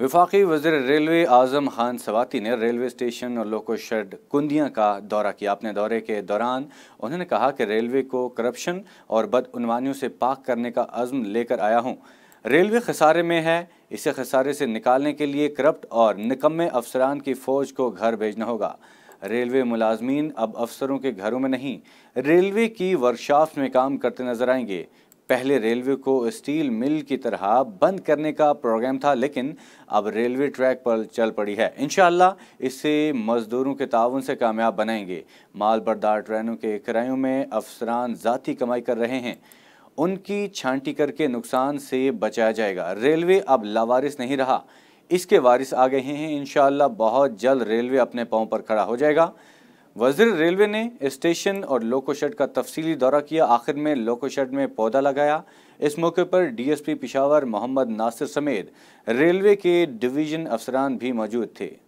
विफाकी वजर railway आजम खान सवाती ने railway station और loco shed कुंदिया का दौरा किया अपने दौरे के दौरान उन्होंने कहा कि रेलवे को करप्शन और बदनवानियों से पाक करने का अज़म लेकर आया हूँ रेलवे खसारे में है इसे खसारे से निकालने के लिए करप्ट और निकम्मे अफसरान की फ़ौज को घर भेजना होगा रेलवे मुलाजमीन अब अफसरों के घरों में नहीं रेलवे की वर्कशॉप में काम करते नजर आएंगे पहले रेलवे को स्टील मिल की तरह बंद करने का प्रोग्राम था लेकिन अब रेलवे ट्रैक पर चल पड़ी है इन इसे मजदूरों के ताउन से कामयाब बनाएंगे माल बरदार ट्रेनों के किरायों में अफसरान ज़ाती कमाई कर रहे हैं उनकी छांटी करके नुकसान से बचाया जाएगा रेलवे अब लावारिस नहीं रहा इसके वारिस आ गए हैं इन बहुत जल्द रेलवे अपने पाँव पर खड़ा हो जाएगा वजीर रेलवे ने स्टेशन और लोको शेड का तफसीली दौरा किया आखिर में लोको शेड में पौधा लगाया इस मौके पर डीएसपी पिशावर मोहम्मद नासिर समेत रेलवे के डिवीजन अफसरान भी मौजूद थे